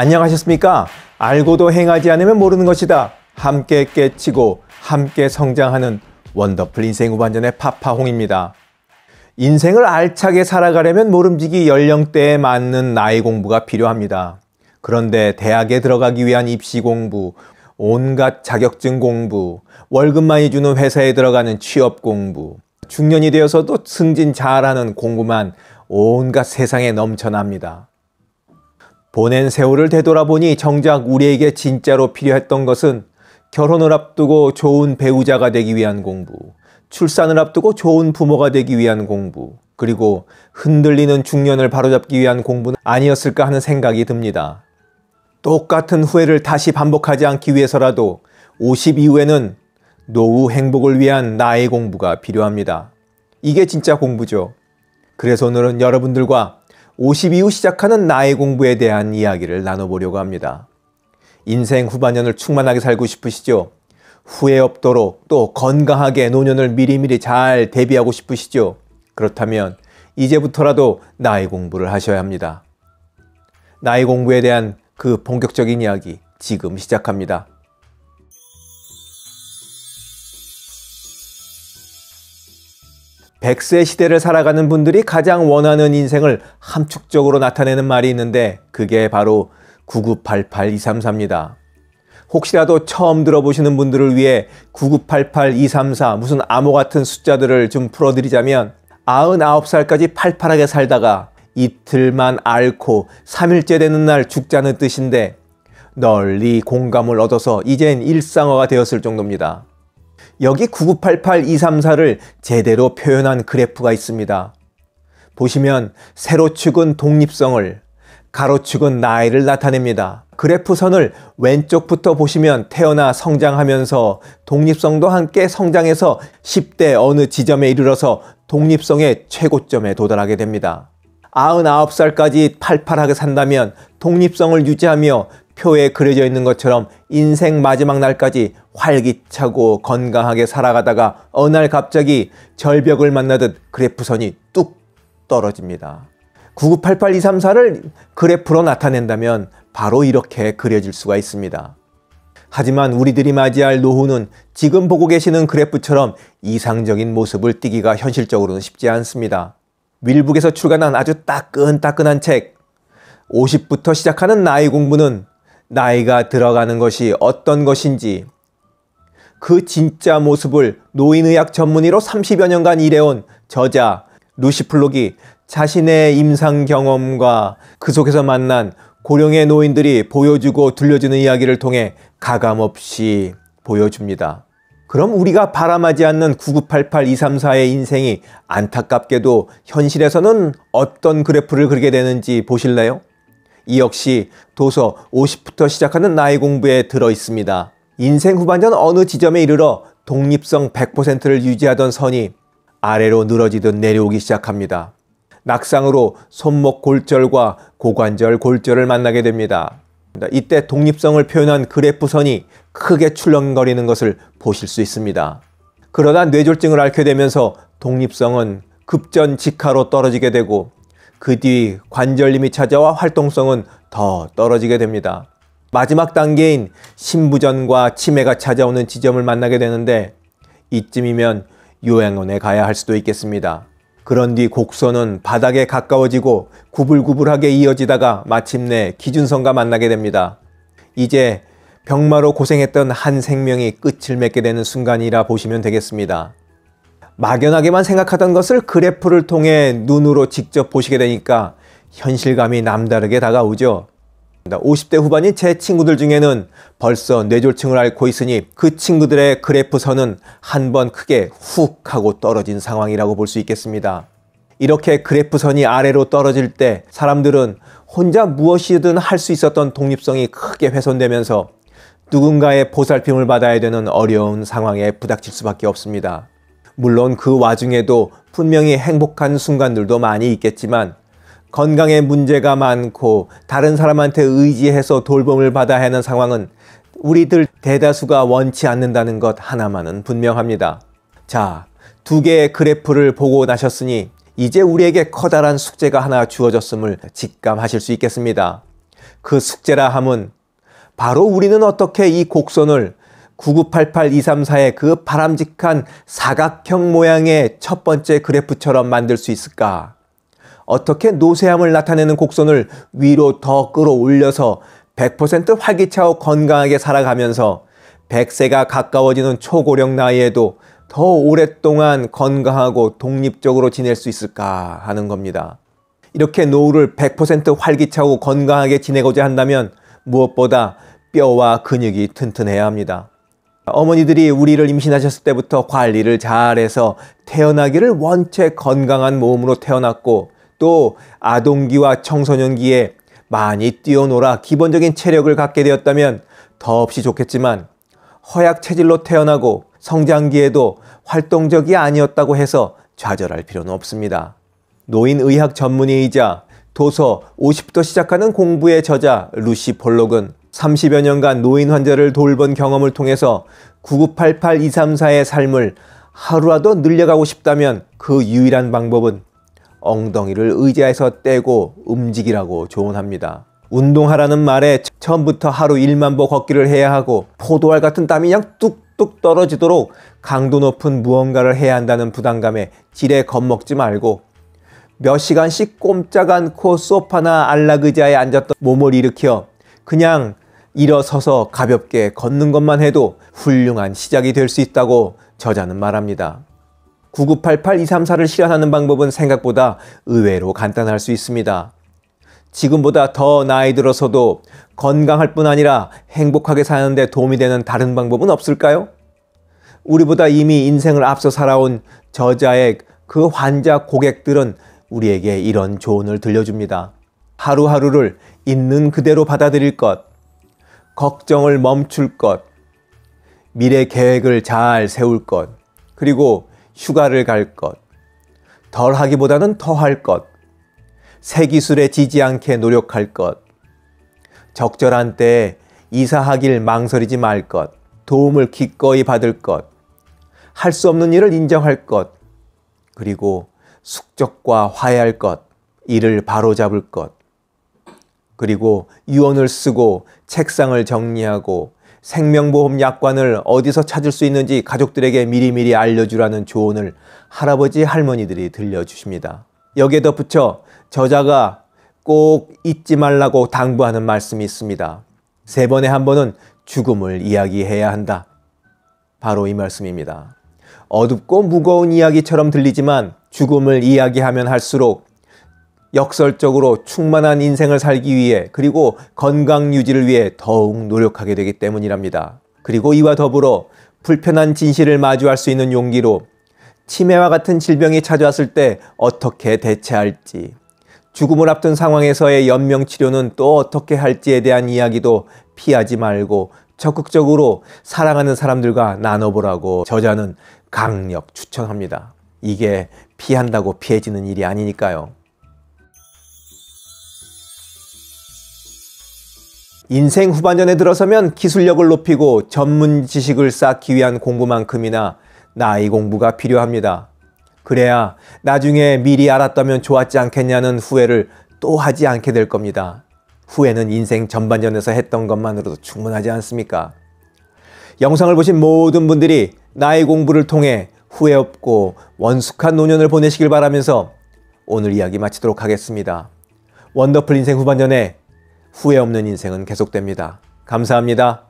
안녕하셨습니까? 알고도 행하지 않으면 모르는 것이다. 함께 깨치고 함께 성장하는 원더풀 인생 후반전의 파파홍입니다. 인생을 알차게 살아가려면 모름지기 연령대에 맞는 나이 공부가 필요합니다. 그런데 대학에 들어가기 위한 입시 공부, 온갖 자격증 공부, 월급 많이 주는 회사에 들어가는 취업 공부, 중년이 되어서도 승진 잘하는 공부만 온갖 세상에 넘쳐납니다. 보낸 세월을 되돌아보니 정작 우리에게 진짜로 필요했던 것은 결혼을 앞두고 좋은 배우자가 되기 위한 공부, 출산을 앞두고 좋은 부모가 되기 위한 공부, 그리고 흔들리는 중년을 바로잡기 위한 공부는 아니었을까 하는 생각이 듭니다. 똑같은 후회를 다시 반복하지 않기 위해서라도 50 이후에는 노후 행복을 위한 나의 공부가 필요합니다. 이게 진짜 공부죠. 그래서 오늘은 여러분들과 50 이후 시작하는 나의 공부에 대한 이야기를 나눠보려고 합니다. 인생 후반년을 충만하게 살고 싶으시죠? 후회 없도록 또 건강하게 노년을 미리미리 잘 대비하고 싶으시죠? 그렇다면 이제부터라도 나의 공부를 하셔야 합니다. 나의 공부에 대한 그 본격적인 이야기 지금 시작합니다. 백세 시대를 살아가는 분들이 가장 원하는 인생을 함축적으로 나타내는 말이 있는데 그게 바로 9988234입니다. 혹시라도 처음 들어보시는 분들을 위해 9988234 무슨 암호 같은 숫자들을 좀 풀어드리자면 99살까지 팔팔하게 살다가 이틀만 앓고 3일째 되는 날 죽자는 뜻인데 널리 공감을 얻어서 이젠 일상화가 되었을 정도입니다. 여기 9988234를 제대로 표현한 그래프가 있습니다. 보시면 세로축은 독립성을, 가로축은 나이를 나타냅니다. 그래프선을 왼쪽부터 보시면 태어나 성장하면서 독립성도 함께 성장해서 10대 어느 지점에 이르러서 독립성의 최고점에 도달하게 됩니다. 99살까지 팔팔하게 산다면 독립성을 유지하며 표에 그려져 있는 것처럼 인생 마지막 날까지 활기차고 건강하게 살아가다가 어느 날 갑자기 절벽을 만나듯 그래프선이 뚝 떨어집니다. 9988-234를 그래프로 나타낸다면 바로 이렇게 그려질 수가 있습니다. 하지만 우리들이 맞이할 노후는 지금 보고 계시는 그래프처럼 이상적인 모습을 띠기가 현실적으로는 쉽지 않습니다. 윌북에서 출간한 아주 따끈따끈한 책 50부터 시작하는 나의 공부는 나이가 들어가는 것이 어떤 것인지 그 진짜 모습을 노인의학 전문의로 30여 년간 일해온 저자 루시플록이 자신의 임상 경험과 그 속에서 만난 고령의 노인들이 보여주고 들려주는 이야기를 통해 가감없이 보여줍니다. 그럼 우리가 바람하지 않는 9988234의 인생이 안타깝게도 현실에서는 어떤 그래프를 그리게 되는지 보실래요? 이 역시 도서 50부터 시작하는 나의 공부에 들어 있습니다. 인생 후반전 어느 지점에 이르러 독립성 100%를 유지하던 선이 아래로 늘어지듯 내려오기 시작합니다. 낙상으로 손목 골절과 고관절 골절을 만나게 됩니다. 이때 독립성을 표현한 그래프선이 크게 출렁거리는 것을 보실 수 있습니다. 그러다 뇌졸증을 앓게 되면서 독립성은 급전 직하로 떨어지게 되고 그뒤 관절림이 찾아와 활동성은 더 떨어지게 됩니다. 마지막 단계인 신부전과 치매가 찾아오는 지점을 만나게 되는데 이쯤이면 요양원에 가야 할 수도 있겠습니다. 그런 뒤 곡선은 바닥에 가까워지고 구불구불하게 이어지다가 마침내 기준선과 만나게 됩니다. 이제 병마로 고생했던 한 생명이 끝을 맺게 되는 순간이라 보시면 되겠습니다. 막연하게만 생각하던 것을 그래프를 통해 눈으로 직접 보시게 되니까 현실감이 남다르게 다가오죠. 50대 후반인 제 친구들 중에는 벌써 뇌졸중을 앓고 있으니 그 친구들의 그래프선은 한 번 크게 훅 하고 떨어진 상황이라고 볼 수 있겠습니다. 이렇게 그래프선이 아래로 떨어질 때 사람들은 혼자 무엇이든 할 수 있었던 독립성이 크게 훼손되면서 누군가의 보살핌을 받아야 되는 어려운 상황에 부닥칠 수밖에 없습니다. 물론 그 와중에도 분명히 행복한 순간들도 많이 있겠지만 건강에 문제가 많고 다른 사람한테 의지해서 돌봄을 받아야 하는 상황은 우리들 대다수가 원치 않는다는 것 하나만은 분명합니다. 자, 두 개의 그래프를 보고 나셨으니 이제 우리에게 커다란 숙제가 하나 주어졌음을 직감하실 수 있겠습니다. 그 숙제라 함은 바로 우리는 어떻게 이 곡선을 9988234의 그 바람직한 사각형 모양의 첫 번째 그래프처럼 만들 수 있을까? 어떻게 노쇠함을 나타내는 곡선을 위로 더 끌어올려서 100% 활기차고 건강하게 살아가면서 100세가 가까워지는 초고령 나이에도 더 오랫동안 건강하고 독립적으로 지낼 수 있을까 하는 겁니다. 이렇게 노후를 100% 활기차고 건강하게 지내고자 한다면 무엇보다 뼈와 근육이 튼튼해야 합니다. 어머니들이 우리를 임신하셨을 때부터 관리를 잘해서 태어나기를 원체 건강한 몸으로 태어났고 또 아동기와 청소년기에 많이 뛰어놀아 기본적인 체력을 갖게 되었다면 더없이 좋겠지만 허약 체질로 태어나고 성장기에도 활동적이 아니었다고 해서 좌절할 필요는 없습니다. 노인의학 전문의이자 도서 50부터 시작하는 공부의 저자 루시 폴록은 30여 년간 노인 환자를 돌본 경험을 통해서 9988234의 삶을 하루라도 늘려가고 싶다면 그 유일한 방법은 엉덩이를 의자에서 떼고 움직이라고 조언합니다. 운동하라는 말에 처음부터 하루 1만 보 걷기를 해야 하고 포도알 같은 땀이 그냥 뚝뚝 떨어지도록 강도 높은 무언가를 해야 한다는 부담감에 지레 겁먹지 말고 몇 시간씩 꼼짝 않고 소파나 안락 의자에 앉았던 몸을 일으켜 그냥 일어서서 가볍게 걷는 것만 해도 훌륭한 시작이 될 수 있다고 저자는 말합니다. 9988234를 실현하는 방법은 생각보다 의외로 간단할 수 있습니다. 지금보다 더 나이 들어서도 건강할 뿐 아니라 행복하게 사는데 도움이 되는 다른 방법은 없을까요? 우리보다 이미 인생을 앞서 살아온 저자의 그 환자 고객들은 우리에게 이런 조언을 들려줍니다. 하루하루를 있는 그대로 받아들일 것, 걱정을 멈출 것, 미래 계획을 잘 세울 것, 그리고 휴가를 갈 것, 덜 하기보다는 더 할 것, 새 기술에 지지 않게 노력할 것, 적절한 때에 이사하길 망설이지 말 것, 도움을 기꺼이 받을 것, 할 수 없는 일을 인정할 것, 그리고 숙적과 화해할 것, 이를 바로잡을 것, 그리고 유언을 쓰고 책상을 정리하고 생명보험 약관을 어디서 찾을 수 있는지 가족들에게 미리미리 알려주라는 조언을 할아버지 할머니들이 들려주십니다. 여기에 덧붙여 저자가 꼭 잊지 말라고 당부하는 말씀이 있습니다. 세 번에 한 번은 죽음을 이야기해야 한다. 바로 이 말씀입니다. 어둡고 무거운 이야기처럼 들리지만 죽음을 이야기하면 할수록 역설적으로 충만한 인생을 살기 위해 그리고 건강 유지를 위해 더욱 노력하게 되기 때문이랍니다. 그리고 이와 더불어 불편한 진실을 마주할 수 있는 용기로 치매와 같은 질병이 찾아왔을 때 어떻게 대체할지, 죽음을 앞둔 상황에서의 연명 치료는 또 어떻게 할지에 대한 이야기도 피하지 말고 적극적으로 사랑하는 사람들과 나눠보라고 저자는 강력 추천합니다. 이게 피한다고 피해지는 일이 아니니까요. 인생 후반전에 들어서면 기술력을 높이고 전문 지식을 쌓기 위한 공부만큼이나 나이 공부가 필요합니다. 그래야 나중에 미리 알았다면 좋았지 않겠냐는 후회를 또 하지 않게 될 겁니다. 후회는 인생 전반전에서 했던 것만으로도 충분하지 않습니까? 영상을 보신 모든 분들이 나이 공부를 통해 후회 없고 원숙한 노년을 보내시길 바라면서 오늘 이야기 마치도록 하겠습니다. 원더풀 인생 후반전에 후회 없는 인생은 계속됩니다. 감사합니다.